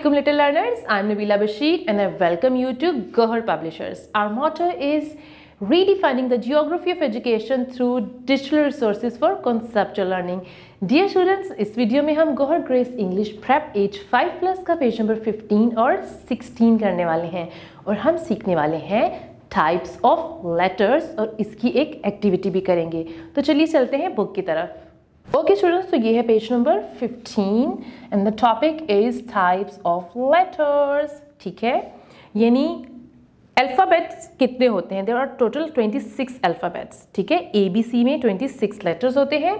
Assalamualaikum little learners I'm Nabila Bashir and I welcome you to Gohar Publishers our motto is redefining the geography of education through digital resources for conceptual learning Dear students, इस video में हम Gohar Grace English prep age 5 plus का page number 15 और 16 करने वाले हैं और हम सीखने वाले हैं टाइप्स ऑफ लेटर्स और इसकी एक एक्टिविटी भी करेंगे तो चलिए चलते हैं बुक की तरफ ओके students, तो ये है page number fifteen and the topic is types of letters ठीक है यानी अल्फ़ाबेट्स कितने होते हैं there are total twenty six alphabets ठीक है ए बी सी में ट्वेंटी सिक्स लेटर्स होते हैं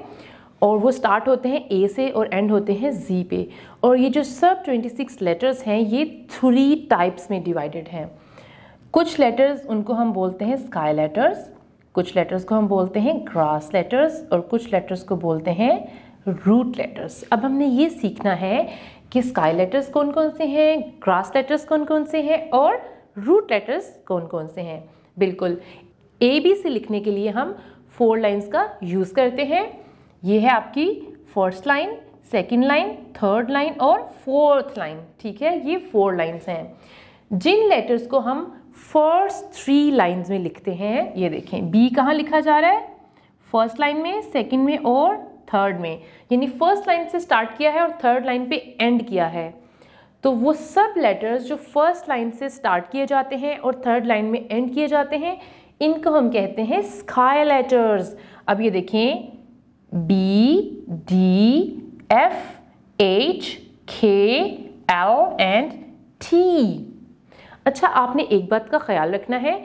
और वो स्टार्ट होते हैं ए से और एंड होते हैं जी पे और ये जो सब ट्वेंटी सिक्स लेटर्स हैं ये थ्री टाइप्स में डिवाइडेड हैं कुछ लेटर्स उनको हम बोलते हैं स्काई लेटर्स कुछ लेटर्स को हम बोलते हैं ग्रास लेटर्स और कुछ लेटर्स को बोलते हैं रूट लेटर्स अब हमने ये सीखना है कि स्काई लेटर्स कौन कौन से हैं ग्रास लेटर्स कौन कौन से हैं और रूट लेटर्स कौन कौन से हैं बिल्कुल ए बी से लिखने के लिए हम फोर लाइन्स का यूज़ करते हैं ये है आपकी first line second line third line और फोर्थ लाइन ठीक है ये फोर लाइन्स हैं जिन लेटर्स को हम फर्स्ट थ्री लाइन्स में लिखते हैं ये देखें बी कहाँ लिखा जा रहा है फर्स्ट लाइन में सेकेंड में और थर्ड में यानी फर्स्ट लाइन से स्टार्ट किया है और थर्ड लाइन पे एंड किया है तो वो सब लेटर्स जो फर्स्ट लाइन से स्टार्ट किए जाते हैं और थर्ड लाइन में एंड किए जाते हैं इनको हम कहते हैं स्काई लेटर्स अब ये देखें B D F H K L and T अच्छा आपने एक बात का ख्याल रखना है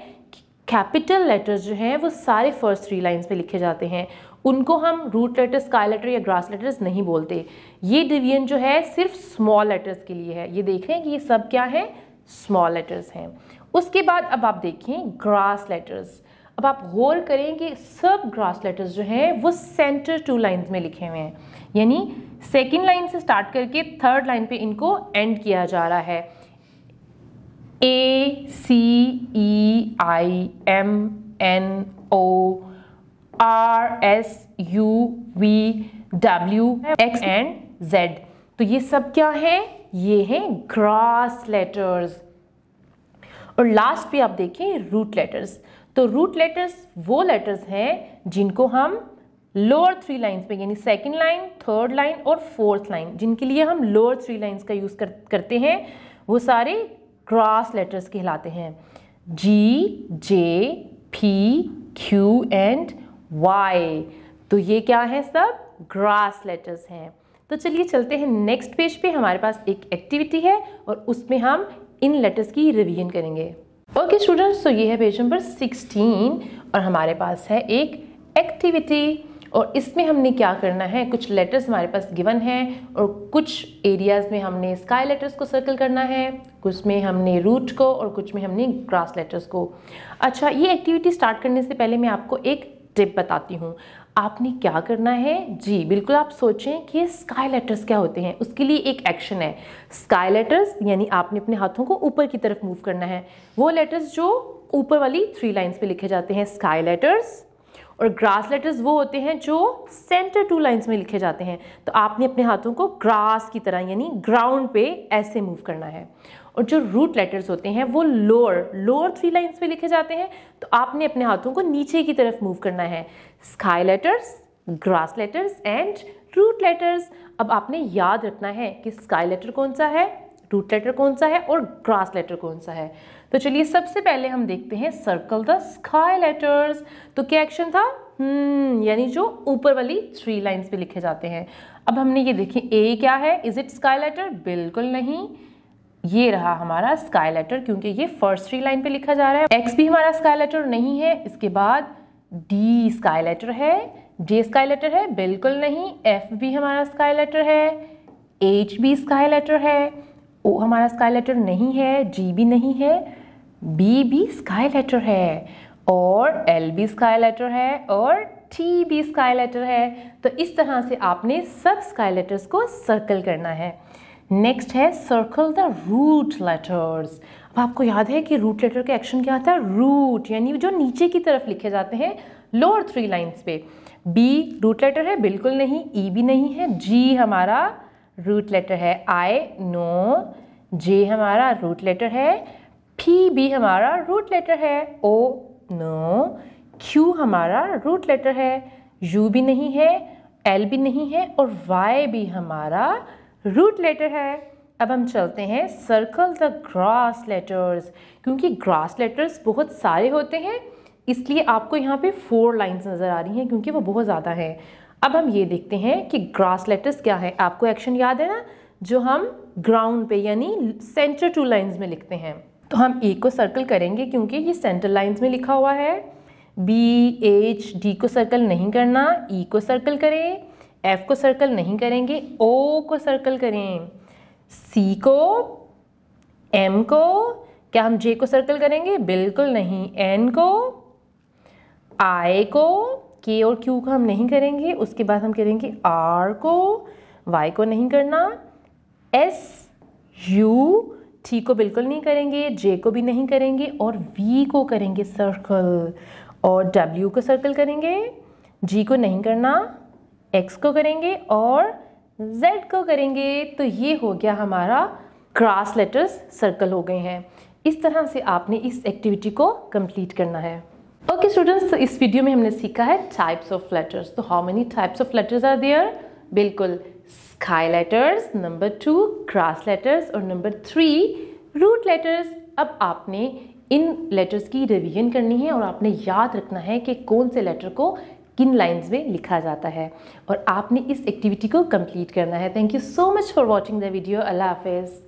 कैपिटल लेटर्स जो हैं वो सारे फर्स्ट थ्री लाइन्स पर लिखे जाते हैं उनको हम रूट लेटर स्काई लेटर या ग्रास लेटर्स नहीं बोलते ये डिवीजन जो है सिर्फ स्मॉल लेटर्स के लिए है ये देख रहे हैं कि ये सब क्या है स्मॉल लेटर्स हैं उसके बाद अब आप देखें ग्रास लेटर्स अब आप गौर करें कि सब ग्रास लेटर्स जो हैं वो सेंटर टू लाइंस में लिखे हुए हैं यानी सेकेंड लाइन से स्टार्ट करके थर्ड लाइन पे इनको एंड किया जा रहा है A C E I M N O R S U V W X and Z तो ये सब क्या है ये है ग्रास लेटर्स और लास्ट पे आप देखें रूट लेटर्स तो रूट लेटर्स वो लेटर्स हैं जिनको हम लोअर थ्री लाइंस पे यानी सेकंड लाइन थर्ड लाइन और फोर्थ लाइन जिनके लिए हम लोअर थ्री लाइंस का यूज़ कर, करते हैं वो सारे क्रॉस लेटर्स कहलाते हैं G J P Q and Y तो ये क्या है सब ग्रास लेटर्स हैं तो चलिए चलते हैं नेक्स्ट पेज पे हमारे पास एक एक्टिविटी है और उसमें हम इन लेटर्स की रिवीजन करेंगे ओके स्टूडेंट्स तो ये है पेज नंबर 16 और हमारे पास है एक एक्टिविटी और इसमें हमने क्या करना है कुछ लेटर्स हमारे पास गिवन हैं और कुछ एरियाज़ में हमने स्काई लेटर्स को सर्कल करना है कुछ में हमने रूट को और कुछ में हमने ग्रास लेटर्स को अच्छा ये एक्टिविटी स्टार्ट करने से पहले मैं आपको एक टिप बताती हूँ आपने क्या करना है जी बिल्कुल आप सोचें कि स्काई लेटर्स क्या होते हैं उसके लिए एक एक्शन है स्काई लेटर्स यानी आपने अपने हाथों को ऊपर की तरफ मूव करना है वो लेटर्स जो ऊपर वाली थ्री लाइंस पे लिखे जाते हैं स्काई लेटर्स और ग्रास लेटर्स वो होते हैं जो सेंटर टू लाइंस में लिखे जाते हैं तो आपने अपने हाथों को ग्रास की तरह यानी ग्राउंड पे ऐसे मूव करना है और जो रूट लेटर्स होते हैं वो लोअर लोअर थ्री लाइंस में लिखे जाते हैं तो आपने अपने हाथों को नीचे की तरफ मूव करना है sky letters grass letters and root letters अब आपने याद रखना है कि स्काई लेटर कौन सा है रूट लेटर कौन सा है और ग्रास लेटर कौन सा है तो चलिए सबसे पहले हम देखते हैं सर्कल द स्काई लेटर्स तो क्या एक्शन था hmm, यानी जो ऊपर वाली थ्री लाइंस पे लिखे जाते हैं अब हमने ये देखे ए क्या है इज इट स्काई लेटर बिल्कुल नहीं ये रहा हमारा स्काई लेटर क्योंकि ये फर्स्ट थ्री लाइन पे लिखा जा रहा है एक्स भी हमारा स्काई लेटर नहीं है इसके बाद डी स्काई लेटर है जे स्काई लेटर है बिल्कुल नहीं एफ भी हमारा स्काई लेटर है एच भी स्काई लेटर है ओ हमारा स्काई लेटर नहीं है जी भी नहीं है बी भी स्काई लेटर है और एल भी स्काई लेटर है और टी भी स्काई लेटर है तो इस तरह से आपने सब स्काई लेटर्स को सर्कल करना है नेक्स्ट है सर्कल द रूट लेटर्स अब आपको याद है कि रूट लेटर का एक्शन क्या होता है रूट यानी जो नीचे की तरफ लिखे जाते हैं लोअर थ्री लाइन्स पे बी रूट लेटर है बिल्कुल नहीं ई e भी नहीं है जी हमारा रूट लेटर है आई नो जे हमारा रूट लेटर है पी भी हमारा रूट लेटर है ओ नो क्यू हमारा रूट लेटर है यू भी नहीं है एल भी नहीं है और वाई भी हमारा रूट लेटर है अब हम चलते हैं सर्कल द ग्रास लेटर्स क्योंकि ग्रास लेटर्स बहुत सारे होते हैं इसलिए आपको यहाँ पे फोर लाइंस नज़र आ रही हैं क्योंकि वो बहुत ज़्यादा हैं अब हम ये देखते हैं कि ग्रास लेटर्स क्या है आपको एक्शन याद है ना जो हम ग्राउंड पे यानी सेंटर टू लाइंस में लिखते हैं तो हम ए को सर्कल करेंगे क्योंकि ये सेंटर लाइंस में लिखा हुआ है बी एच डी को सर्कल नहीं करना ई e को सर्कल करें एफ को सर्कल नहीं करेंगे ओ को सर्कल करें सी को एम को क्या हम जे को सर्कल करेंगे बिल्कुल नहीं एन को आई को के और क्यू को हम नहीं करेंगे उसके बाद हम करेंगे आर को वाई को नहीं करना एस यू टी को बिल्कुल नहीं करेंगे जे को भी नहीं करेंगे और वी को करेंगे सर्कल और डब्ल्यू को सर्कल करेंगे जी को नहीं करना एक्स को करेंगे और जेड को करेंगे तो ये हो गया हमारा क्रास लेटर्स सर्कल हो गए हैं इस तरह से आपने इस एक्टिविटी को कंप्लीट करना है ओके स्टूडेंट्स तो इस वीडियो में हमने सीखा है टाइप्स ऑफ लेटर्स तो how many types of letters are there बिल्कुल sky letters number two grass letters और नंबर थ्री रूट लेटर्स अब आपने इन लेटर्स की रिवीजन करनी है और आपने याद रखना है कि कौन से लेटर को किन लाइंस में लिखा जाता है और आपने इस एक्टिविटी को कंप्लीट करना है thank you so much for watching the video अल्लाह हाफिज़